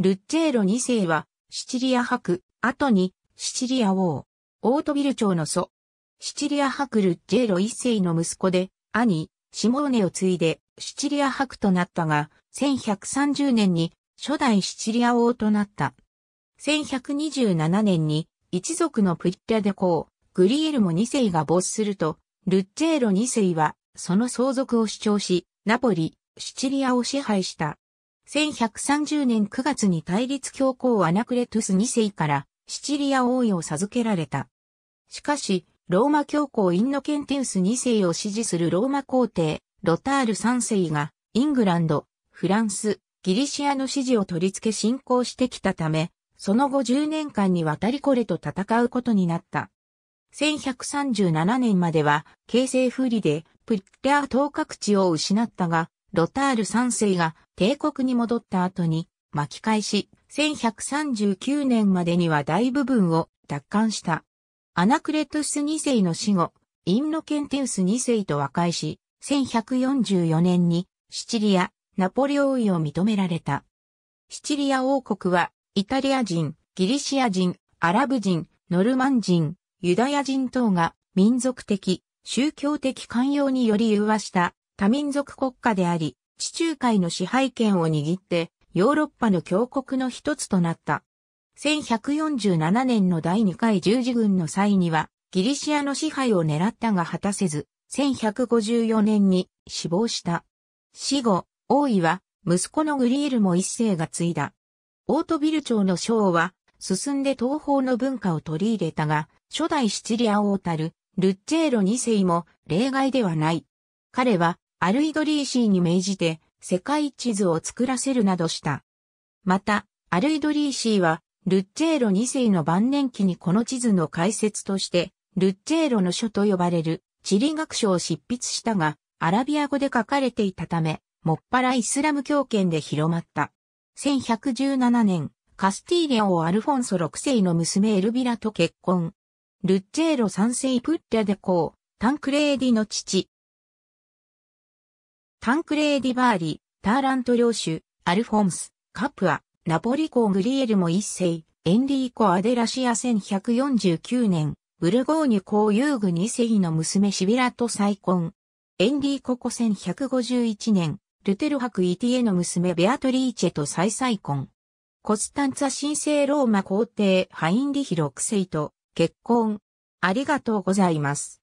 ルッチェーロ2世は、シチリア伯、後に、シチリア王、オートビル朝の祖。シチリア伯ルッチェーロ1世の息子で、兄、シモーネを継いで、シチリア伯となったが、1130年に、初代シチリア王となった。1127年に、一族のプリッデで公、グリエルモ2世が没すると、ルッチェーロ2世は、その相続を主張し、ナポリ、シチリアを支配した。1130年9月に対立教皇アナクレトゥス2世からシチリア王位を授けられた。しかし、ローマ教皇インノケンテウス2世を支持するローマ皇帝、ロタール3世が、イングランド、フランス、ギリシアの支持を取り付け侵攻してきたため、その後10年間にわたりこれと戦うことになった。1137年までは、形勢不利で、プッリアー各地を失ったが、ロタール3世が帝国に戻った後に巻き返し、1139年までには大部分を奪還した。アナクレトゥス2世の死後、インノケンテウス2世と和解し、1144年にシチリア、ナポレオイを認められた。シチリア王国は、イタリア人、ギリシア人、アラブ人、ノルマン人、ユダヤ人等が民族的、宗教的寛容により融和した多民族国家であり、地中海の支配権を握ってヨーロッパの強国の一つとなった。1147年の第2回十字軍の際にはギリシアの支配を狙ったが果たせず、1154年に死亡した。死後、王位は息子のグリールも一世が継いだ。オートビル朝の将は進んで東方の文化を取り入れたが、初代シチリア王たるルッチェーロ二世も例外ではない。彼はアルイドリーシーに命じて世界地図を作らせるなどした。また、アルイドリーシーは、ルッチェーロ2世の晩年期にこの地図の解説として、ルッチェーロの書と呼ばれる地理学書を執筆したが、アラビア語で書かれていたため、もっぱらイスラム教圏で広まった。1117年、カスティーリア王アルフォンソ6世の娘エルビラと結婚。ルッチェーロ3世プッリャコー、タンクレーディの父、タンクレー・ディバーリ、ターラント領主、アルフォンス、カプア、ナポリ公グリエルも一世、エンリーコ・アデラシア1149年、ブルゴーニュ公遊具二世の娘シビラと再婚。エンリーココ1151年、ルテル博イティエの娘ベアトリーチェと再再婚。コスタンツァ神聖ローマ皇帝ハインリヒ6世と結婚。ありがとうございます。